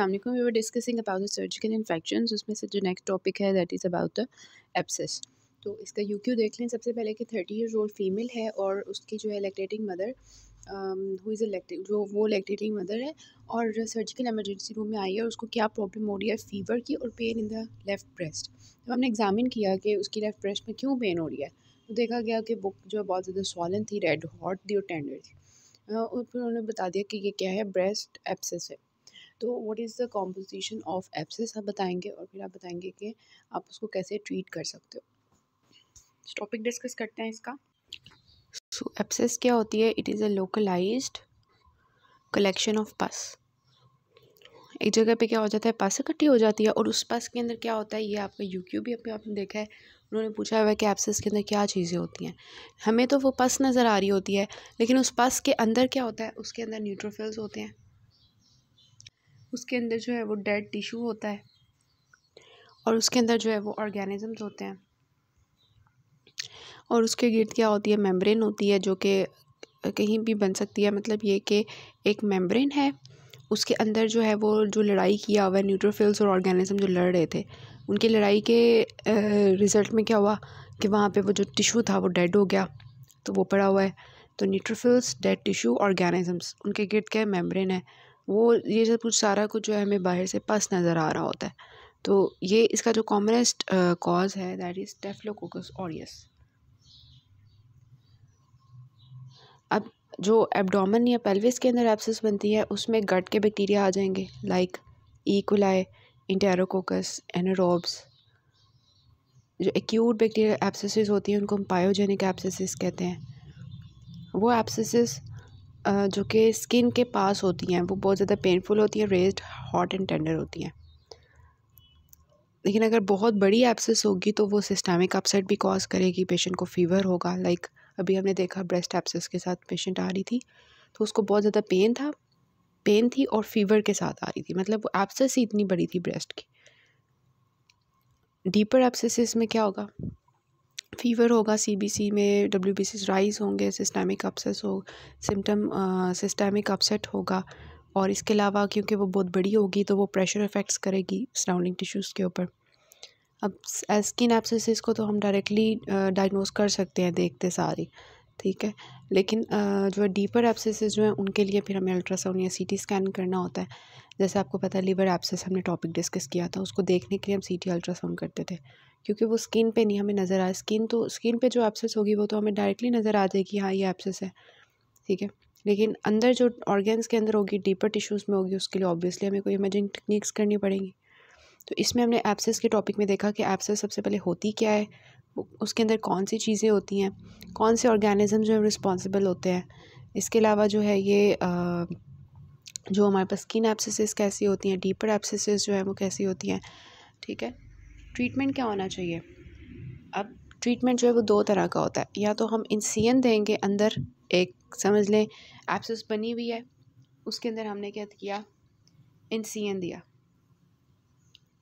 Aslam we were discussing about the surgical infection उसमें से जो नेक्स्ट टॉपिक है that is about the abscess तो इसका यू क्यू देख लें सबसे पहले कि थर्टी ईयर ओल्ड फीमेल है और उसकी जो है लैक्टेटिंग मदर हु इज़ जो वो लैक्टेटिंग मदर है और सर्जिकल एमरजेंसी रूम में आई है और उसको क्या प्रॉब्लम हो रही है फीवर की और pain in the left breast तो हमने एग्जामिन किया कि उसकी लेफ़्ट ब्रेस्ट में क्यों पेन हो रही है तो देखा गया कि बुक जो है बहुत ज़्यादा सॉलन थी रेड हॉट थी और टेंडर थी और फिर उन्होंने बता दिया कि ये क्या है ब्रेस्ट एप्सिस है तो what is the composition of abscess आप बताएंगे और फिर आप बताएंगे कि आप उसको कैसे ट्रीट कर सकते हो टॉपिक डिस्कस करते हैं इसका सो so, एप्सिस क्या होती है it is a localise collection of pus एक जगह पे क्या हो जाता है पस इकट्ठी हो जाती है और उस पस के अंदर क्या होता है ये आपका क्यू भी अभी आपने देखा है उन्होंने पूछा हुआ है कि एप्सिस के अंदर क्या चीज़ें होती हैं हमें तो वो पस नज़र आ रही होती है लेकिन उस पस के अंदर क्या होता है उसके अंदर न्यूट्रोफिल्स होते हैं उसके अंदर जो है वो डेड टिशू होता है और उसके अंदर जो है वो ऑर्गेनिज़म्स होते हैं और उसके गिर्द क्या होती है मेम्ब्रेन होती है जो कि कहीं भी बन सकती है मतलब ये कि एक मेम्ब्रेन है उसके अंदर जो है वो जो लड़ाई किया हुआ है न्यूट्रोफिल्स और ऑर्गेनिज्म जो लड़ रहे थे उनकी लड़ाई के रिज़ल्ट में क्या हुआ कि वहाँ पे वो जो टिशू था वो डेड हो गया तो वो पड़ा हुआ है तो न्यूट्रोफिल्स डेड टिशू ऑर्गेनिजम्स उनके गिर्द क्या है मेम्ब्रेन है वो ये सब कुछ सारा कुछ जो है हमें बाहर से पस नज़र आ रहा होता है तो ये इसका जो कॉमनेस्ट कॉज है दैट इज़ टेफ्लोकोकस ऑरियस अब जो एबडोमन या पेल्विस के अंदर एप्सिस बनती है उसमें गट के बैक्टीरिया आ जाएंगे लाइक ईकुलाई इंटेरोकोकस एनोरोब्स जो एक्यूट बैक्टीरिया एप्सिस होती हैं उनको हम पायोजेनिक एप्सिस कहते हैं वो एप्सिस जो कि स्किन के पास होती हैं वो बहुत ज़्यादा पेनफुल होती हैं रेस्ड हॉट एंड टेंडर होती हैं लेकिन अगर बहुत बड़ी एप्सेस होगी तो वो सिस्टमिक अपसेट भी कॉज करेगी पेशेंट को फीवर होगा लाइक अभी हमने देखा ब्रेस्ट एप्सेस के साथ पेशेंट आ रही थी तो उसको बहुत ज़्यादा पेन था पेन थी और फीवर के साथ आ रही थी मतलब वो एप्सेस ही इतनी बड़ी थी ब्रेस्ट की डीपर एप्सेसिस में क्या होगा फ़ीवर होगा सी में डब्ल्यू राइज़ होंगे सिस्टमिक अपसेस हो सिम्टम सिस्टमिक अपसेट होगा और इसके अलावा क्योंकि वो बहुत बड़ी होगी तो वो प्रेशर इफ़ेक्ट्स करेगी सराउंडिंग टिश्यूज़ के ऊपर अब स्किन एप्सिस को तो हम डायरेक्टली डायग्नोज कर सकते हैं देखते सारी ठीक है लेकिन जो है डीपर एप्सिस जो है उनके लिए फिर हमें अल्ट्रासाउंड या सीटी स्कैन करना होता है जैसे आपको पता है लीवर एप्सेस हमने टॉपिक डिस्कस किया था उसको देखने के लिए हम सी टी अल्ट्रासाउंड करते थे क्योंकि वो स्किन पे नहीं हमें नज़र आए स्किन तो स्किन पे जो एप्सेस होगी वो तो हमें डायरेक्टली नज़र आ जाएगी हाँ ये एप्सेस है ठीक है लेकिन अंदर जो ऑर्गेन्स के अंदर होगी डीपर टिश्यूज़ में होगी उसके लिए ऑब्वियसली हमें कोई इमेजिंग टेक्निक्स करनी पड़ेंगी तो इसमें हमने एप्सेस के टॉपिक में देखा कि एप्सेस सबसे पहले होती क्या है उसके अंदर कौन सी चीज़ें होती हैं कौन से ऑर्गेनिज़म जो है रिस्पॉन्सिबल होते हैं इसके अलावा जो है ये जो हमारे पास स्किन एप्सिस कैसी होती हैं डीपर एप्सिस जो है वो कैसी होती हैं ठीक है ट्रीटमेंट क्या होना चाहिए अब ट्रीटमेंट जो है वो दो तरह का होता है या तो हम इंसियन देंगे अंदर एक समझ लें एप्सिस बनी हुई है उसके अंदर हमने क्या किया इंसियन दिया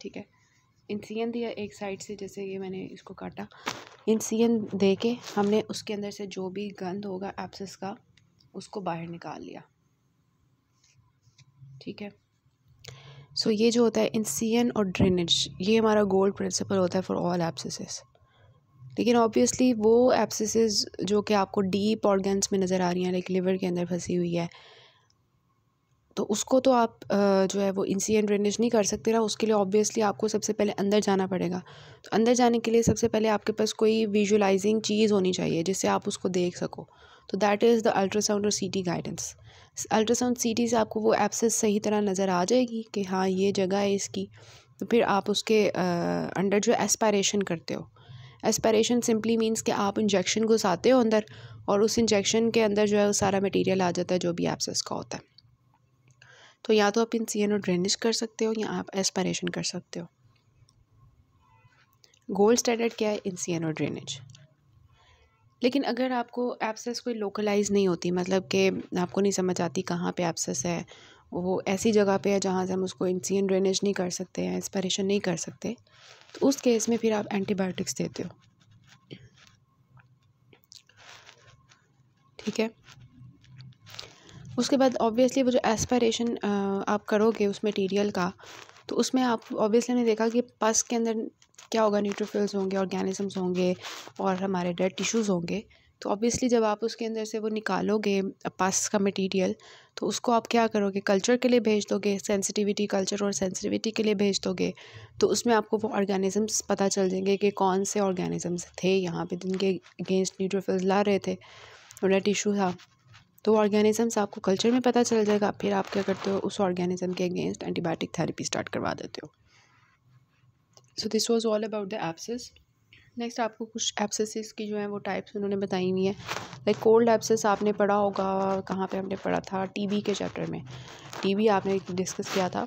ठीक है इंसियन दिया एक साइड से जैसे ये मैंने इसको काटा इंसियन दे के हमने उसके अंदर से जो भी गंद होगा एप्सिस का उसको बाहर निकाल लिया ठीक है सो so, ये जो होता है इंसियन और ड्रेनेज ये हमारा गोल्ड प्रिंसिपल होता है फॉर ऑल एप्सिस लेकिन ऑब्वियसली वो एप्सिस जो कि आपको डीप ऑर्गन्स में नज़र आ रही हैं लाइक लिवर के अंदर फंसी हुई है तो उसको तो आप जो है वो इंसियन ड्रेनेज नहीं कर सकते ना उसके लिए ऑब्वियसली आपको सबसे पहले अंदर जाना पड़ेगा तो अंदर जाने के लिए सबसे पहले आपके पास कोई विजुलाइजिंग चीज़ होनी चाहिए जिससे आप उसको देख सको तो दैट इज़ द अल्ट्रासाउंड और सीटी गाइडेंस अल्ट्रासाउंड सीटी से आपको वो एप्सेस सही तरह नज़र आ जाएगी कि हाँ ये जगह है इसकी तो फिर आप उसके अंडर जो एस्पायरेशन करते हो एस्पायरेशन सिंपली मीन्स कि आप इंजेक्शन घुसाते हो अंदर और उस इंजेक्शन के अंदर जो है वो सारा मटेरियल आ जाता है जो भी एप्सेस का होता है तो या तो आप इन सी ड्रेनेज कर सकते हो या आप एस्पायरेशन कर सकते हो गोल्ड स्टैंडर्ड क्या है इन सी ड्रेनेज लेकिन अगर आपको एब्सेस कोई लोकलाइज नहीं होती मतलब कि आपको नहीं समझ आती कहाँ पे एब्सेस है वो ऐसी जगह पे है जहाँ से हम उसको इंसियन ड्रेनेज नहीं कर सकते हैं एस्परेशन नहीं कर सकते तो उस केस में फिर आप एंटीबायोटिक्स देते हो ठीक है उसके बाद ऑब्वियसली वो जो एस्परेशन आप करोगे उस मटेरियल का तो उसमें आप ऑब्वियसली ने देखा कि पस के अंदर क्या होगा न्यूट्रोफिल्स होंगे ऑर्गेनिजम्स होंगे और हमारे डेड टिश्यूज़ होंगे तो ऑब्वियसली जब आप उसके अंदर से वो निकालोगे पास का मटेरियल तो उसको आप क्या करोगे कल्चर के लिए भेज दोगे सेंसिटिविटी कल्चर और सेंसिटिविटी के लिए भेज दोगे तो उसमें आपको वो ऑर्गेनिजम्स पता चल जाएंगे कि कौन से ऑर्गेनिजम्स थे यहाँ पे जिनके अगेंस्ट न्यूट्रोफिल्स ला रहे थे उनका टिश्यू था तो ऑर्गेनिजम्स आपको कल्चर में पता चल जाएगा फिर आप क्या करते हो उस ऑर्गेनिज्म के अगेंस्ट एंटीबायोटिक थेरेपी स्टार्ट करवा देते हो so this was all about the abscess next आपको कुछ एप्सिस की जो है वो टाइप्स उन्होंने बताई हुई हैं लाइक कोल्ड एप्सिस आपने पढ़ा होगा कहाँ पे हमने पढ़ा था टीबी के चैप्टर में टीबी आपने डिस्कस किया था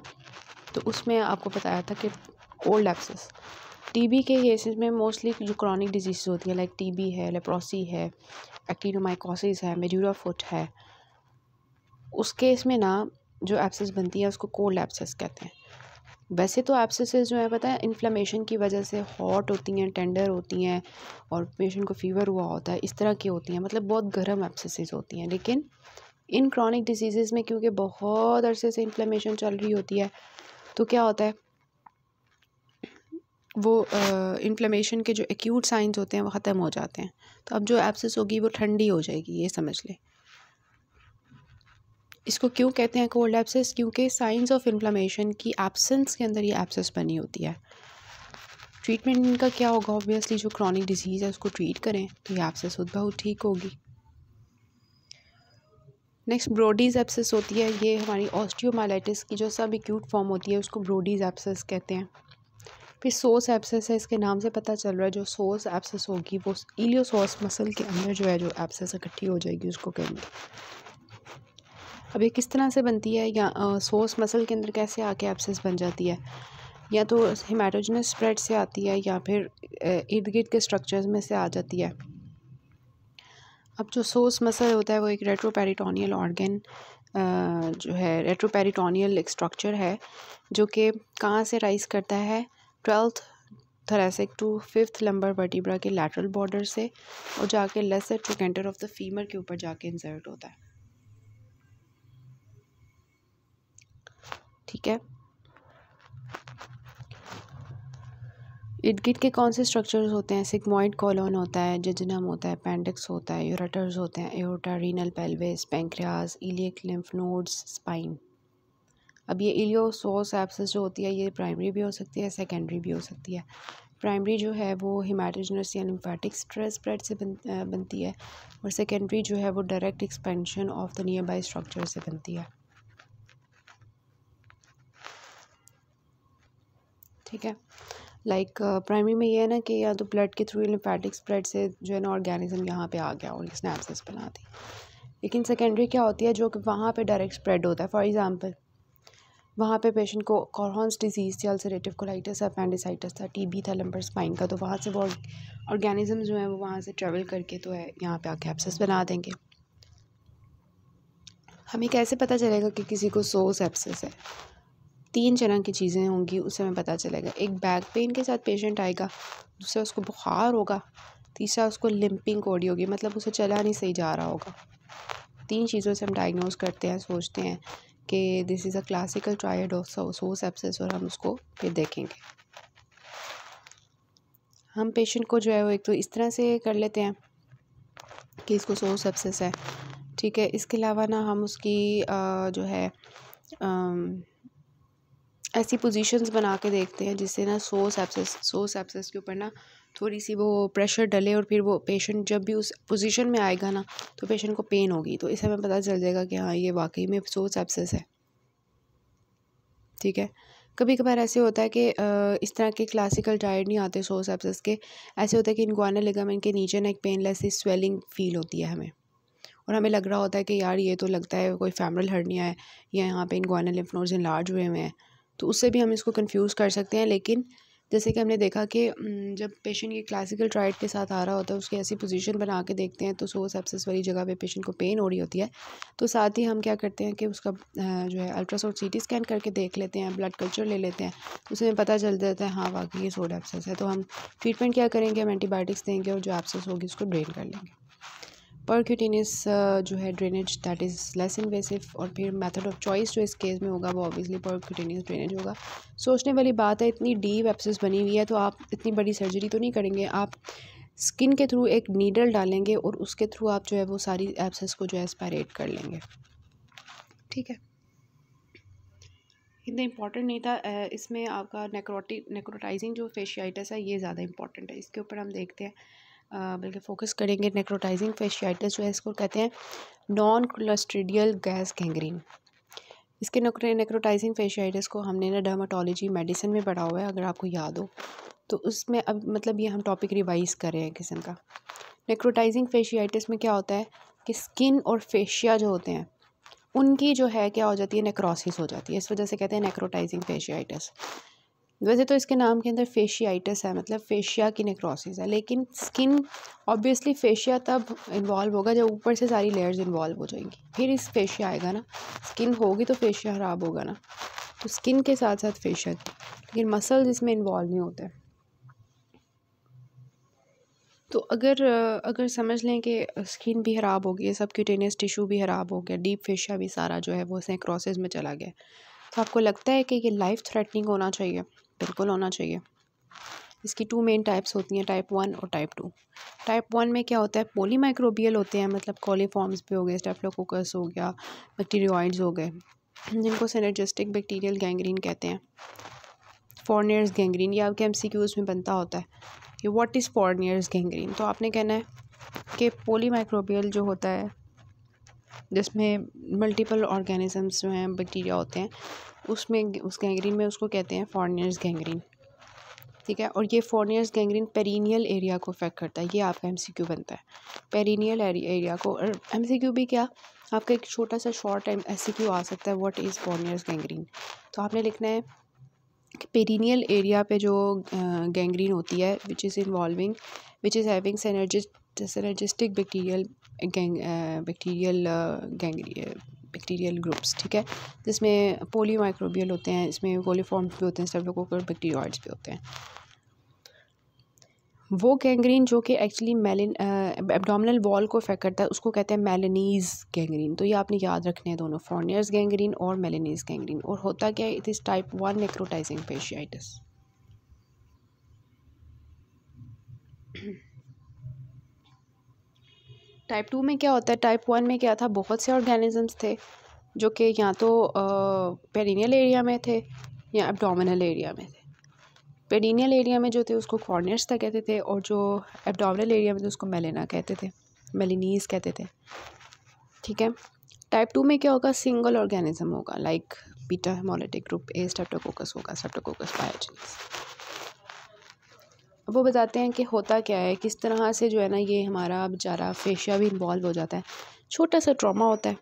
तो उसमें आपको बताया था कि कोल्ड एब्सेस टीबी के केसेस में मोस्टली जो क्रॉनिक डिजीज होती है लाइक टीबी है लेप्रोसी है एक्टिनोमाइकोसिस है मेड्यूरा फुट है उस केस में ना जो एब्सेस बनती है उसको कोल्ड एप्सिस कहते हैं वैसे तो एब्सेसेस जो है पता है इन्फ्लेमेशन की वजह से हॉट होती हैं टेंडर होती हैं और पेशेंट को फीवर हुआ होता है इस तरह की होती हैं मतलब बहुत गर्म एब्सेसेस होती हैं लेकिन इन क्रॉनिक डिजीज़ में क्योंकि बहुत अरसे से इन्फ्लेमेशन चल रही होती है तो क्या होता है वो इन्फ्लेमेशन के जो एक्यूट साइंस होते हैं वो ख़त्म हो जाते हैं तो अब जो एप्सिस होगी वो ठंडी हो जाएगी ये समझ लें इसको क्यों कहते हैं कोल्ड एब्सेस क्योंकि साइंस ऑफ इन्फ्लामेशन की एब्सेंस के अंदर ये एब्सेस बनी होती है ट्रीटमेंट इनका क्या होगा ऑब्वियसली जो क्रॉनिक डिजीज़ है उसको ट्रीट करें तो ये एब्सेस खुद बहुत ठीक होगी नेक्स्ट ब्रोडीज एब्सेस होती है ये हमारी ऑस्टियोमाइलाइटिस की जो सब एक्यूट फॉर्म होती है उसको ब्रोडीज एब्सेस कहते हैं फिर सोस एब्सेस है इसके नाम से पता चल रहा है जो सोस एब्सेस होगी वो इलियोसोस मसल के अंदर जो है जो एब्सेस इकट्ठी हो जाएगी उसको कहेंगे अब ये किस तरह से बनती है या सोस मसल के अंदर कैसे आके एब्सेस बन जाती है या तो हिमाटोजनस स्प्रेड से आती है या फिर इर्द गिर्द के स्ट्रक्चर्स में से आ जाती है अब जो सोस मसल होता है वो एक रेट्रोपेरिटोनियल ऑर्गन जो है रेट्रोपेरिटोनियल एक स्ट्रक्चर है जो कि कहाँ से राइज करता है twelfth thoracic to fifth lumbar vertebra के लैटरल बॉर्डर से और जाके lesser trochanter of the femur के ऊपर जाके इंसर्ट होता है ठीक है इडगिट के कौन से स्ट्रक्चर्स होते हैं सिग्मोइड कॉलोन होता है जजनम होता है पेंडिक्स होता है यूरेटर्स होते हैं aorta renal pelvis pancreas iliac lymph nodes spine अब ये इलियोसोस एप्सिस जो होती है ये प्राइमरी भी हो सकती है सेकेंडरी भी हो सकती है प्राइमरी जो है वो हिमाटोजनस या लिम्फेटिक स्ट्रेस स्प्रेड से बन, बनती है और सेकेंडरी जो है वो direct expansion of the nearby structure से बनती है ठीक है लाइक प्राइमरी uh, में ये है ना कि या तो ब्लड के थ्रू लिम्फेटिक स्प्रेड से जो है ना ऑर्गेनिज्म यहाँ पे आ गया और स्नैपसेस बना दी लेकिन सेकेंडरी क्या होती है जो कि वहाँ पे डायरेक्ट स्प्रेड होता है फॉर एग्जांपल वहाँ पे पेशेंट को कॉर्हॉन्स डिजीज़ थी अल्सरेटिव कोलाइटिस अपेंडिसाइटिस था टी था लम्बर स्पाइन का तो वहाँ से वो ऑर्गेनिज्म जो है वो वहाँ से ट्रेवल करके तो है यहाँ पर आके एप्सिस बना देंगे हमें कैसे पता चलेगा कि किसी को सो सेप्सिस है तीन तरह की चीज़ें होंगी उसे हमें पता चलेगा एक बैक पेन के साथ पेशेंट आएगा दूसरा उसको बुखार होगा तीसरा उसको लिम्पिंग कोडी होगी मतलब उसे चला नहीं सही जा रहा होगा तीन चीज़ों से हम डायग्नोज करते हैं सोचते हैं कि this is a classical triad of psoas abscess और हम उसको फिर देखेंगे हम पेशेंट को जो है वो एक तो इस तरह से कर लेते हैं कि इसको सोस एप्सेस है ठीक है इसके अलावा ना हम उसकी आ, जो है आ, ऐसी पोजीशंस बना के देखते हैं जिससे ना सो सेप्सिस सो सेप्सिस के ऊपर ना थोड़ी सी वो प्रेशर डले और फिर वो पेशेंट जब भी उस पोजीशन में आएगा ना तो पेशेंट को पेन होगी तो इसे हमें पता चल जाएगा कि हाँ ये वाकई में सो सेप्सिस है ठीक है कभी कभार ऐसे होता है कि इस तरह के क्लासिकल टायर नहीं आते सो सेप्सिस के ऐसे होता है कि इनगुआना लिगामेंट के नीचे ना एक पेनलेस ही स्वेलिंग फील होती है हमें और हमें लग रहा होता है कि यार ये तो लगता है कोई फैमरल हर्निया है या यहाँ पे इनगुआना लिम्फ नोड्स लार्ज हुए हुए हैं तो उससे भी हम इसको कंफ्यूज कर सकते हैं लेकिन जैसे कि हमने देखा कि जब पेशेंट ये क्लासिकल ट्राइड के साथ आ रहा होता है उसकी ऐसी पोजीशन बना के देखते हैं तो सो सेप्सिस वाली जगह पे पेशेंट को पेन हो रही होती है तो साथ ही हम क्या करते हैं कि उसका जो है अल्ट्रासाउंड सीटी स्कैन करके देख लेते हैं ब्लड कल्चर ले लेते हैं उसमें पता चल जाता है हाँ वाकई ये सोड एप्सेस है तो हम ट्रीटमेंट क्या करेंगे हम एंटीबायोटिक्स देंगे और जो एप्सेस होगी उसको ड्रेन कर लेंगे परक्यूटिनिस uh, जो है drainage that is less invasive और फिर मेथड ऑफ चॉइस जो इस केस में होगा वो ऑब्वियसली परक्यूटिनिस ड्रेनेज होगा सोचने वाली बात है इतनी डीप एप्सिस बनी हुई है तो आप इतनी बड़ी सर्जरी तो नहीं करेंगे आप स्किन के थ्रू एक नीडल डालेंगे और उसके थ्रू आप जो है वो सारी एप्सिस को जो है स्पैरेट कर लेंगे ठीक है इतना इंपॉर्टेंट नहीं था इसमें आपका नेक्रोटिक नेक्रोटाइजिंग जो फेशियाइटिस है ये ज़्यादा इंपॉर्टेंट है इसके ऊपर हम देखते हैं बल्कि फोकस करेंगे नेक्रोटाइजिंग फेशियाइटिस जो है इसको कहते हैं नॉन क्लस्ट्रिडियल गैस गेंग्रीन इसके नेक्रोटाइजिंग फेशियाइटिस को हमने ना डर्माटोलॉजी मेडिसिन में पढ़ा हुआ है अगर आपको याद हो तो उसमें अब मतलब ये हम टॉपिक रिवाइज कर रहे हैं किस्म का नेक्रोटाइजिंग फेशियाइटिस में क्या होता है कि स्किन और फेशिया जो होते हैं उनकी जो है क्या हो जाती है नेक्रोसिस हो जाती है इस वजह से कहते हैं नेक्रोटाइजिंग फेशियाइटिस वैसे तो इसके नाम के अंदर फेशियाइटिस है मतलब फेशिया की नेक्रोसिस है लेकिन स्किन ऑब्वियसली फेशिया तब इन्वॉल्व होगा जब ऊपर से सारी लेयर्स इन्वॉल्व हो जाएंगी फिर इस फेशिया आएगा ना स्किन होगी तो फेशिया ख़राब होगा ना तो स्किन के साथ साथ फेशिया लेकिन मसल्स इसमें इन्वॉल्व नहीं होते तो अगर अगर समझ लें कि स्किन भी ख़राब हो गई सब क्यूटेनियस टिशू भी ख़राब हो गया डीप फेशिया भी सारा जो है वो क्रॉसेज में चला गया तो आपको लगता है कि ये लाइफ थ्रेटनिंग होना चाहिए बिल्कुल होना चाहिए इसकी टू मेन टाइप्स होती हैं टाइप वन और टाइप टू टाइप वन में क्या होता है पोलीमाइक्रोबियल होते हैं मतलब कॉलीफॉर्म्स भी हो गए स्टेफ्लोकोकस हो गया बैक्टीरियाइड्स हो गए जिनको सिनर्जिस्टिक बैक्टीरियल गैंग्रीन कहते हैं फॉर्नियर्स गैंग्रीन या आपके एम में बनता होता है ये वॉट इज़ फॉर्नियर्स गैंग्रीन तो आपने कहना है कि पोलीमाइक्रोबियल जो होता है जिसमें मल्टीपल ऑर्गेनिजम्स जो हैं बैक्टीरिया होते हैं उसमें उस गैंग्रीन में उसको कहते हैं फॉर्नियर्स गैंग्रीन ठीक है और ये फॉरनियर्स गैंग्रीन पेरीनियल एरिया को अफेक्ट करता है ये आपका एमसीक्यू बनता है पेरीनियल एरिया को और क्यू भी क्या आपका एक छोटा सा शॉर्ट सी क्यू आ सकता है वॉट इज़ फॉरनियर्स गैंग्रीन तो आपने लिखना है कि पेरीनियल एरिया पे जो गैंग्रीन होती है which is involving which is having synergistic bacterial gang bacterial gangrene bacterial groups ठीक है जिसमें पोली माइक्रोबियल होते हैं इसमें कोलीफॉर्म्स भी होते हैं स्टेफलोकोकर बैक्टीरियाड्स भी होते हैं वो गैंग्रीन जो कि एक्चुअली मेलिन एबडामिनल वॉल को इफेक्ट करता है उसको कहते हैं मेलनीज गैंग्रीन तो ये आपने याद रखने हैं दोनों फॉर्नियर्स गैंग्रीन और मेलनीज गैंग्रीन और होता क्या है it is type one necrotising fasciitis type two में क्या होता है टाइप वन में क्या था बहुत से ऑर्गेनिजम्स थे जो कि या तो पेरिनियल एरिया में थे या एबडामिनल एरिया में थे पेरिनियल एरिया में जो थे उसको कॉर्नियस तक कहते थे और जो एबडामिनल एरिया में थे उसको मेलेना कहते थे मेलिनीज कहते थे ठीक है टाइप टू में क्या होगा सिंगल ऑर्गेनिज्म होगा like beta haemolytic group A streptococcus होगा स्टेप्टोकोकस बायोजेनिस वो बताते हैं कि होता क्या है किस तरह से जो है ना ये हमारा बेचारा फेशिया भी इन्वॉल्व हो जाता है छोटा सा ट्रामा होता है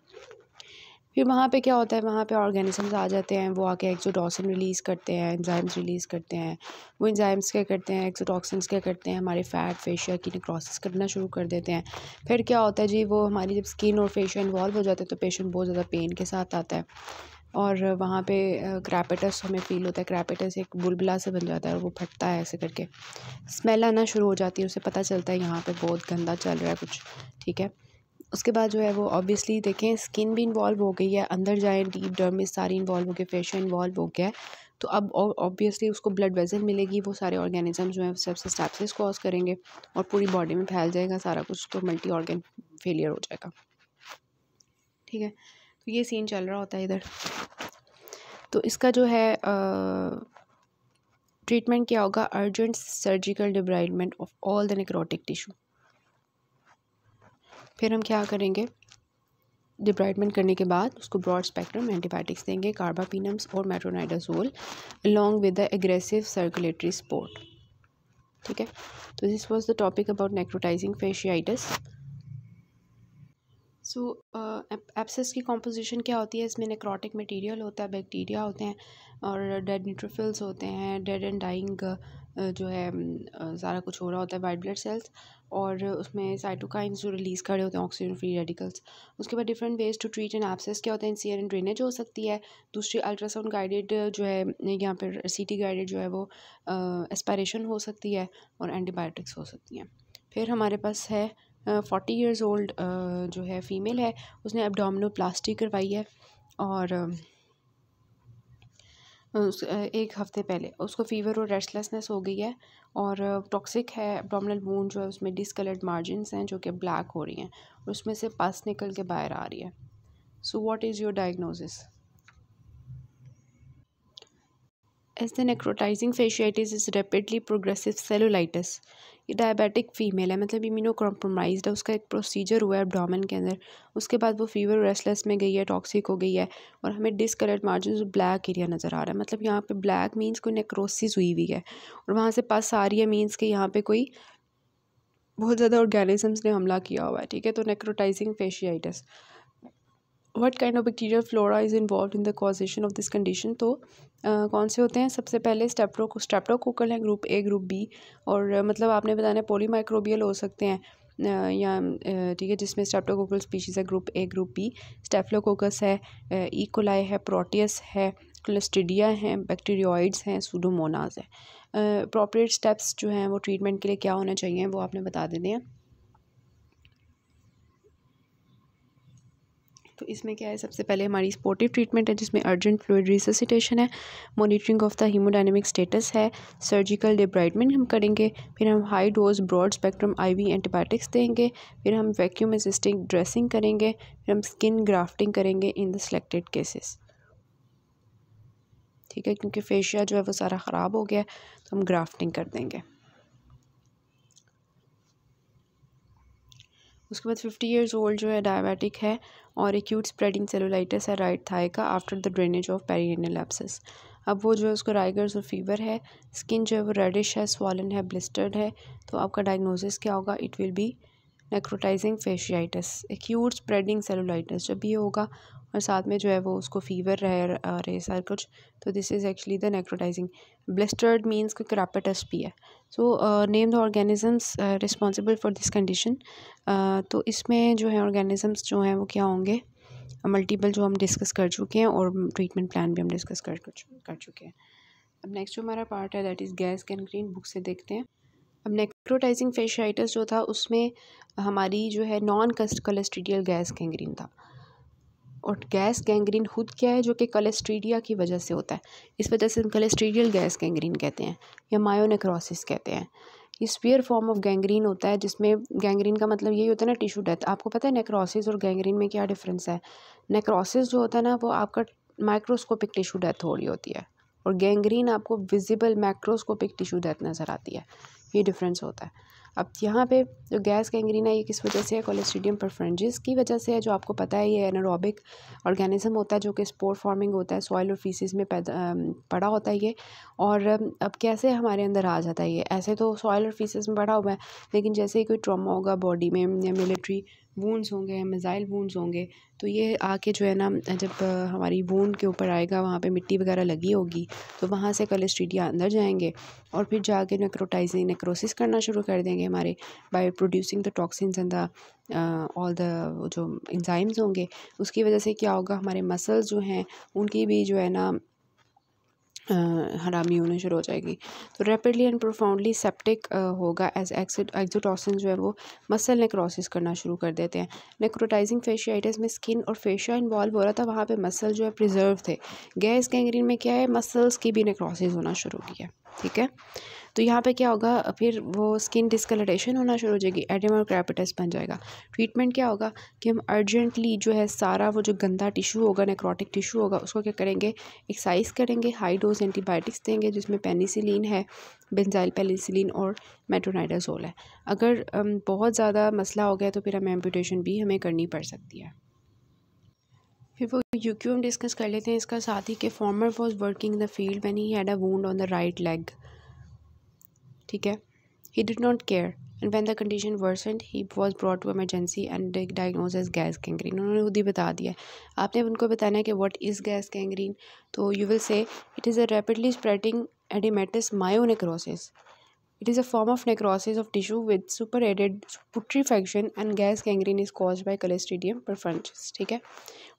फिर वहाँ पे क्या होता है वहाँ पे ऑर्गेनिजम्स आ जाते हैं वो आके एक्जोडॉक्सिन रिलीज़ करते हैं एंजाइम्स रिलीज़ करते हैं वो एंजाइम्स क्या करते हैं एक्जोडॉक्सिन्स क्या करते हैं हमारे फैट फेशिया की निक्रोसिस करना शुरू कर देते हैं फिर क्या होता है जी वो हमारी जब स्किन और फेशिया इन्वॉल्व हो जाते हैं तो पेशेंट बहुत ज़्यादा पेन के साथ आता है और वहाँ पे क्रैपेटस हमें फ़ील होता है क्रैपेटस एक बुलबुला से बन जाता है और वो फटता है ऐसे करके स्मेल आना शुरू हो जाती है उसे पता चलता है यहाँ पे बहुत गंदा चल रहा है कुछ ठीक है उसके बाद जो है वो ऑब्वियसली देखें स्किन भी इन्वॉल्व हो गई है अंदर जाए डीप डर्मिस सारी इन्वॉल्व हो गई फेशियल इन्वॉल्व हो गया है तो अब ऑब्वियसली उसको ब्लड वेजन मिलेगी वो सारे ऑर्गेनिज्म जो है सबसे स्टेपसिस कॉज करेंगे और पूरी बॉडी में फैल जाएगा सारा कुछ तो मल्टी ऑर्गेन फेलियर हो जाएगा ठीक है ये सीन चल रहा होता है इधर तो इसका जो है ट्रीटमेंट क्या होगा urgent surgical debridement of all the necrotic tissue फिर हम क्या करेंगे डिब्राइडमेंट करने के बाद उसको ब्रॉड स्पेक्ट्रम एंटीबायोटिक्स देंगे कार्बापिनम्स और metronidazole along with the aggressive circulatory support ठीक है तो this was the topic about necrotising fasciitis so abscess की कॉम्पोजिशन क्या होती है इसमें नेक्रोटिक मटेरियल होता है बैक्टीरिया होते हैं और डेड न्यूट्रोफिल्स होते हैं डेड एंड डाइंग जो है सारा कुछ हो रहा होता है वाइट ब्लड सेल्स और उसमें साइटोकाइंस जो रिलीज़ कर रहे होते हैं ऑक्सीजन फ्री रेडिकल्स उसके बाद different ways to treat and abscess क्या होते हैं सीयर एंड ड्रेनेज हो सकती है दूसरी अल्ट्रासाउंड गाइडेड जो है यहाँ पर सी टी गाइडेड जो है वो एस्पायरेशन हो सकती है और एंटीबायोटिक्स हो सकती हैं फिर हमारे पास है फोर्टी ईयर्स ओल्ड जो है फ़ीमेल है उसने एबडामिनो प्लास्टी करवाई है और um, एक हफ्ते पहले उसको फीवर और रेस्टलेसनेस हो गई है और टॉक्सिक है एबडामिनल बोन जो है उसमें डिसकलर्ड मार्जिनस हैं जो कि ब्लैक हो रही हैं और उसमें से पस निकल के बाहर आ रही है so what is your diagnosis as the necrotising fasciitis is rapidly progressive cellulitis ये डायबिटिक फ़ीमेल है मतलब इम्यूनो कॉम्प्रोमाइज है उसका एक प्रोसीजर हुआ है एब्डोमेन के अंदर उसके बाद वो फीवर रेस्टलेस में गई है टॉक्सिक हो गई है और हमें डिसकलर्ड मार्जिन ब्लैक एरिया नज़र आ रहा है मतलब यहाँ पे ब्लैक मीन्स कोई नेक्रोसिस हुई हुई है और वहाँ से पास आ रही है मीन्स कि यहाँ पर कोई बहुत ज़्यादा ऑर्गेनिजम्स ने हमला किया हुआ है ठीक है तो necrotising fasciitis what kind of bacterial flora is involve in the causation of this condition तो uh, कौन से होते हैं सबसे पहले स्टेप्रो स्टेप्टोकोकल हैं ग्रुप ए ग्रुप बी और uh, मतलब आपने बताना है पोलीमाइक्रोबियल हो सकते हैं या ठीक है जिसमें स्टेप्टोकोकल स्पीशीज़ है group A group B staphylococcus है ईकोलाई e. है प्रोटियस है क्लस्टिडिया हैं बैक्टीरियाइड्स हैं सूडोमोनाज है प्रॉपरेट स्टेप्स जो हैं वो ट्रीटमेंट के लिए क्या होना चाहिए वो आपने बता देने हैं तो इसमें क्या है सबसे पहले हमारी स्पोर्टिव ट्रीटमेंट है जिसमें अर्जेंट फ्लूड रिसोसिटेशन है monitoring of the haemodynamic status है सर्जिकल डिब्राइटमेंट हम करेंगे फिर हम high dose broad spectrum IV antibiotics देंगे फिर हम वैक्यूम असिस्टिंग ड्रेसिंग करेंगे फिर हम स्किन ग्राफ्टिंग करेंगे इन द सेलेक्टेड केसेस ठीक है क्योंकि फेशिया जो है वो सारा ख़राब हो गया है तो हम ग्राफ्टिंग कर देंगे उसके बाद फिफ्टी इयर्स ओल्ड जो है डायबिटिक है और एक्यूट स्प्रेडिंग सेलुलाइटिस है राइट थाई का after the drainage of perineal abscess अब वो जो है उसको राइगर्स और फीवर है स्किन जो है वो रेडिश है स्वालन है ब्लिस्टर्ड है तो आपका डायग्नोसिस क्या होगा it will be necrotising fasciitis acute spreading cellulitis जब ये होगा और साथ में जो है वो उसको फीवर रह रहे सर कुछ तो this is actually the necrotising blistered means को क्रैपेटस भी है so name the organisms responsible for this condition तो इसमें जो है ऑर्गेनिजम्स जो हैं वो क्या होंगे मल्टीपल जो हम डिस्कस कर चुके हैं और ट्रीटमेंट प्लान भी हम डिस्कस कर कर चुके हैं अब नेक्स्ट जो हमारा पार्ट है that is gas gangrene book से देखते हैं अब नेक्रोटाइजिंग फेशाइटिस जो था उसमें हमारी जो है नॉन कस्ट कलेस्ट्रीडियल गैस गैंग्रीन था और गैस गैंग्रीन खुद क्या है जो कि कलेस्ट्रीडिया की वजह से होता है इस वजह से कलेस्ट्रीडियल गैस गैंग्रीन कहते हैं या मायोनेक्रोसिस कहते हैं ये स्पियर फॉर्म ऑफ गैंग्रीन होता है जिसमें गैंग्रीन का मतलब यही होता है ना टिश्यू डेथ आपको पता है नेक्रोसिस और गैंग्रीन में क्या डिफरेंस है नेक्रोसिस जो होता है ना वो आपका माइक्रोस्कोपिक टिश्यू डेथ हो रही होती है और गैंग्रीन आपको विजिबल माइक्रोस्कोपिक टिश्यू डेथ नज़र आती है ये डिफरेंस होता है अब यहाँ पे जो गैस कैंग्रीना ये किस वजह से है कोलेस्टिडियम परफ्रेंजिस की वजह से है जो आपको पता है ये एनारोबिक ऑर्गेनिज्म होता है जो कि स्पोर फॉर्मिंग होता है सॉइल और फीसिस में पैदा पड़ा होता है ये और अब कैसे हमारे अंदर आ जाता है ये ऐसे तो सॉइल और फीसिस में पड़ा हुआ है लेकिन जैसे ही कोई ट्रामा होगा बॉडी में या मिलिट्री वूंस होंगे मिज़ाइल वूंस होंगे तो ये आके जो है ना जब हमारी वूंद के ऊपर आएगा वहाँ पे मिट्टी वगैरह लगी होगी तो वहाँ से स्टीडिया अंदर जाएंगे और फिर जाके नेक्रोटाइजिंग नेक्रोसिस करना शुरू कर देंगे हमारे by producing the toxins and the all the जो इंजाइम्स होंगे उसकी वजह से क्या होगा हमारे मसल्स जो हैं उनकी भी जो है ना हरामी होनी शुरू हो जाएगी तो रैपिडली एंड प्रोफाउंडली सेप्टिक होगा एज एक्सिड एक्जोटॉसिन जो है वो मसल नेक्रोसिस करना शुरू कर देते हैं नेक्रोटाइजिंग फेशियाइटिस में स्किन और फेशिया इन्वॉल्व हो रहा था वहाँ पे मसल जो है प्रिजर्व थे गैस गैंग्रीन में क्या है मसल्स की भी नेक्रोसिस होना शुरू किया ठीक है तो यहाँ पे क्या होगा फिर वो स्किन डिस्कलरेशन होना शुरू हो जाएगी एडेमा क्रैपिटस बन जाएगा ट्रीटमेंट क्या होगा कि हम अर्जेंटली जो है सारा वो जो गंदा टिश्यू होगा नेक्रोटिक टिश्यू होगा उसको क्या करेंगे एक्साइज करेंगे हाई डोज एंटीबायोटिक्स देंगे जिसमें पेनिसिलिन है बेंजाइल पेनिसिलिन और मेट्रोनाइडाजोल है अगर बहुत ज़्यादा मसला हो गया तो फिर हमें एम्पूटेशन भी हमें करनी पड़ सकती है फिर वो यूक्यू हम डिस्कस कर लेते हैं इसका साथ ही कि farmer was working in the field when he had a wound on the right leg ठीक है he did not care and when the condition worsened he was brought to emergency and diagnose as gas gangrene उन्होंने खुद ही बता दिया आपने उनको बताना है कि वट इज़ गैस कैंग्रीन तो you will say it is a rapidly spreading oedematous myonecrosis it is It is a form of necrosis of tissue with superadded putrefaction and gas gangrene is caused by Clostridium perfringens. ठीक है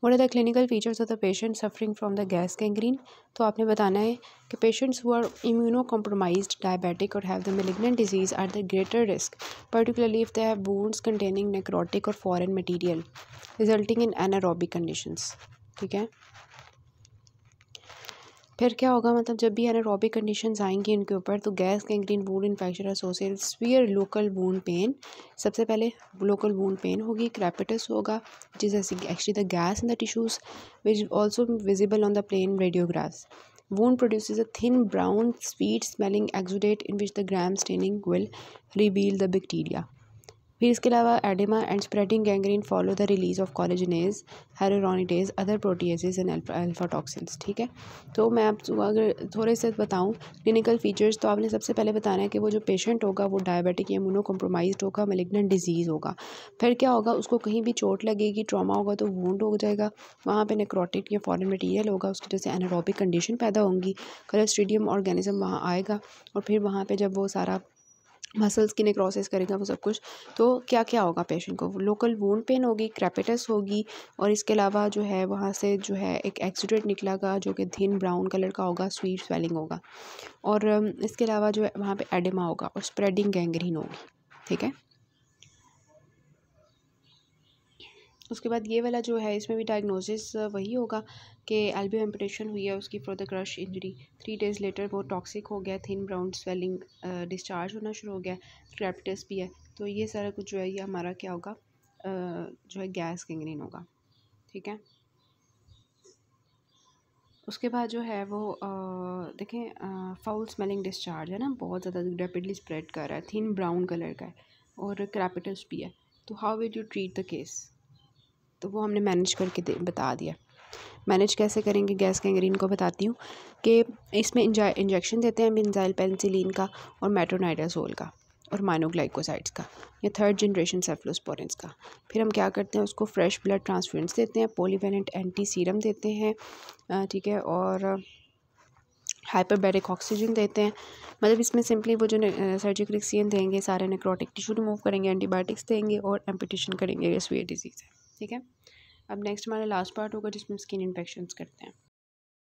what are the clinical features of the patient suffering from the gas gangrene तो आपने बताना है कि patients who are immunocompromise diabetic और have the malignant disease are the greater risk particularly if they have bones containing necrotic और foreign material resulting in anaerobic condition ठीक है फिर क्या होगा मतलब जब भी एनारोबिक कंडीशन आएंगी इनके ऊपर तो gas gangrene wound infection associate स्वीयर लोकल वून पेन सबसे पहले लोकल वून पेन होगी क्रैपिटस होगा जिस actually the gas in the tissues which also visible on the plain radiographs wound produce a thin brown sweet smelling exudate in which the gram staining will reveal the bacteria फिर इसके अलावा oedema and spreading gangrene follow the release of collagenase hyaluronidase other proteases and alpha toxins ठीक है तो मैं आप तो अगर थोड़े से बताऊँ क्लिनिकल फीचर्स तो आपने सबसे पहले बताना है कि वो जो पेशेंट होगा वो डायबिटिक या इम्यूनो होगा मेलिग्नेंट डिजीज़ होगा फिर क्या होगा उसको कहीं भी चोट लगेगी ट्रामा होगा तो वोंड हो जाएगा वहाँ पर नेक्रोटिक या फॉरन मटीरियल होगा उसकी वजह से एनारोबिक कंडीशन पैदा होंगी स्टेडियम ऑर्गेनिज्म वहाँ आएगा और फिर वहाँ पर जब वो सारा मसल्स की नेक्रोसिस करेगा वो सब कुछ तो क्या क्या होगा पेशेंट को लोकल वोन पेन होगी क्रैपेटस होगी और इसके अलावा जो है वहाँ से जो है एक एक्सीडेंट निकलागा जो कि थिन ब्राउन कलर का होगा स्वीट स्वेलिंग होगा और इसके अलावा जो है वहाँ पे एडिमा होगा और स्प्रेडिंग गैंग्रीन होगी ठीक है उसके बाद ये वाला जो है इसमें भी डायग्नोसिस वही होगा कि एल्बियो एम्पटेशन हुई है उसकी for the crush injury three days later वो टॉक्सिक हो गया थिन ब्राउन स्वेलिंग डिस्चार्ज होना शुरू हो गया क्रैप्टस भी है तो ये सारा कुछ जो है ये हमारा क्या होगा जो है गैस किंग्रीन होगा ठीक है उसके बाद जो है वो देखें फाउल स्मेलिंग डिस्चार्ज है ना बहुत ज़्यादा रेपिडली स्प्रेड कर रहा है थिन ब्राउन कलर का है और क्रैपिटस भी है तो how will you treat the case तो वो हमने मैनेज करके बता दिया मैनेज कैसे करेंगे गैस कैंग्रीन को बताती हूँ कि इसमें इंजेक्शन देते हैं मिनजाइल पेंसिलीन का और मेट्रोनाइडाजोल का और माइनोग्लाइकोसाइड्स का या थर्ड जनरेशन सेफ्लोस्पोरेंस का फिर हम क्या करते हैं उसको फ्रेश ब्लड ट्रांसफ्यूरेंस देते हैं पोलीवेनेंट एंटी सीरम देते हैं ठीक है और हाइपरबैरिक ऑक्सीजन देते हैं मतलब इसमें सिंपली वो जो सर्जिकल एक्सीजन देंगे सारे नेक्रोटिक टिश्यू रिमूव करेंगे एंटीबायोटिक्स देंगे और एम्पिटिशन करेंगे ये डिजीज़ है ठीक है अब नेक्स्ट हमारा लास्ट पार्ट होगा जिसमें स्किन इन्फेक्शन करते हैं